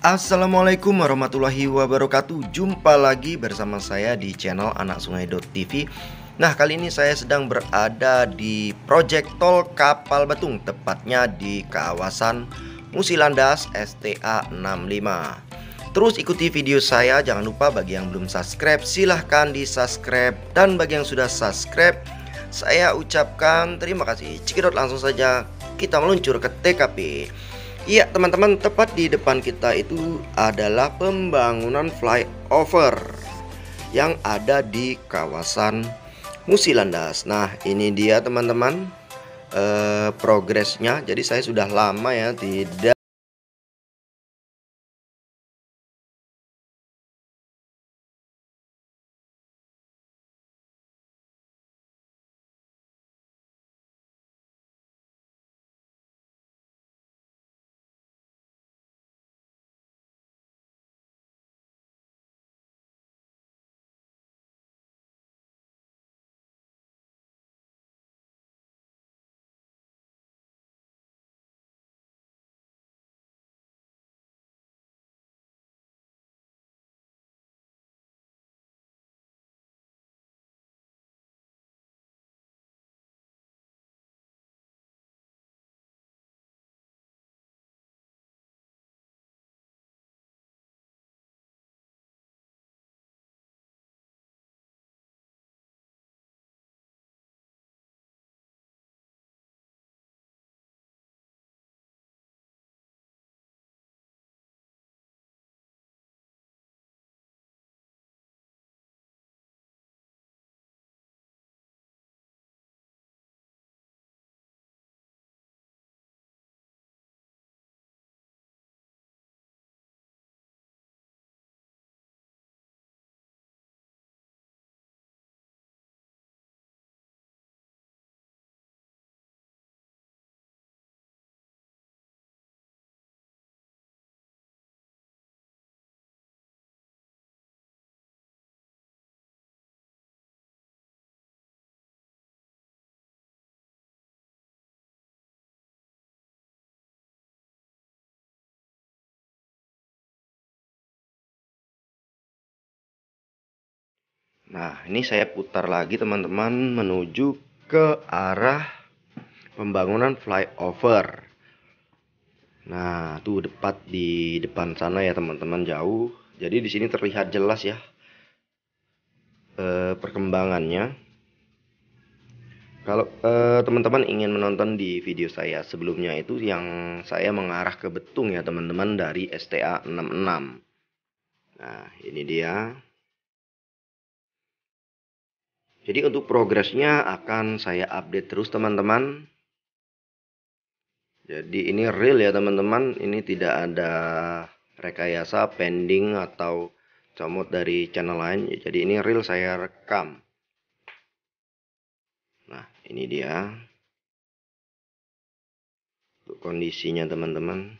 Assalamualaikum warahmatullahi wabarakatuh Jumpa lagi bersama saya di channel Anak anaksungai.tv Nah kali ini saya sedang berada di proyek tol kapal betung Tepatnya di kawasan Musilandas STA 65 Terus ikuti video saya Jangan lupa bagi yang belum subscribe silahkan di subscribe Dan bagi yang sudah subscribe Saya ucapkan terima kasih Cikidot langsung saja kita meluncur ke TKP Iya teman-teman tepat di depan kita itu adalah pembangunan flyover yang ada di kawasan Musilandas. Nah ini dia teman-teman eh, progresnya. Jadi saya sudah lama ya tidak Nah, ini saya putar lagi teman-teman menuju ke arah pembangunan flyover. Nah, tuh depat di depan sana ya teman-teman jauh. Jadi di sini terlihat jelas ya eh, perkembangannya. Kalau eh, teman-teman eh, ingin menonton di video saya sebelumnya itu yang saya mengarah ke Betung ya teman-teman dari STA 66. Nah, ini dia. Jadi untuk progresnya akan saya update terus teman-teman. Jadi ini real ya teman-teman, ini tidak ada rekayasa pending atau comot dari channel lain. Jadi ini real saya rekam. Nah, ini dia. Untuk kondisinya teman-teman.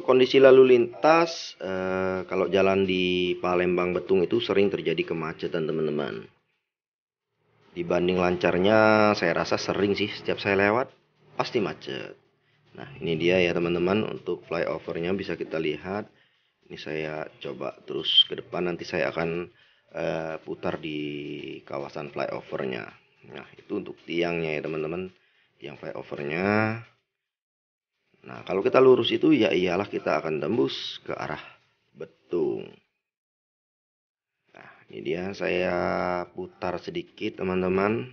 Kondisi lalu lintas eh, kalau jalan di Palembang Betung itu sering terjadi kemacetan teman-teman. Dibanding lancarnya, saya rasa sering sih setiap saya lewat pasti macet. Nah ini dia ya teman-teman untuk flyovernya bisa kita lihat. Ini saya coba terus ke depan nanti saya akan uh, putar di kawasan flyovernya. Nah itu untuk tiangnya ya teman-teman. yang flyovernya. Nah, kalau kita lurus itu ya iyalah kita akan tembus ke arah betung. Nah, ini dia saya putar sedikit teman-teman.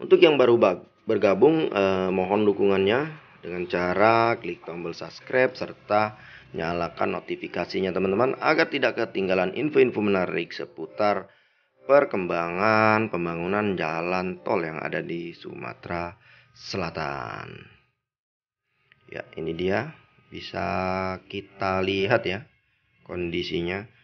Untuk yang baru bergabung, eh, mohon dukungannya dengan cara klik tombol subscribe serta nyalakan notifikasinya teman-teman agar tidak ketinggalan info-info menarik seputar perkembangan pembangunan jalan tol yang ada di Sumatera Selatan. Ya, ini dia bisa kita lihat ya kondisinya.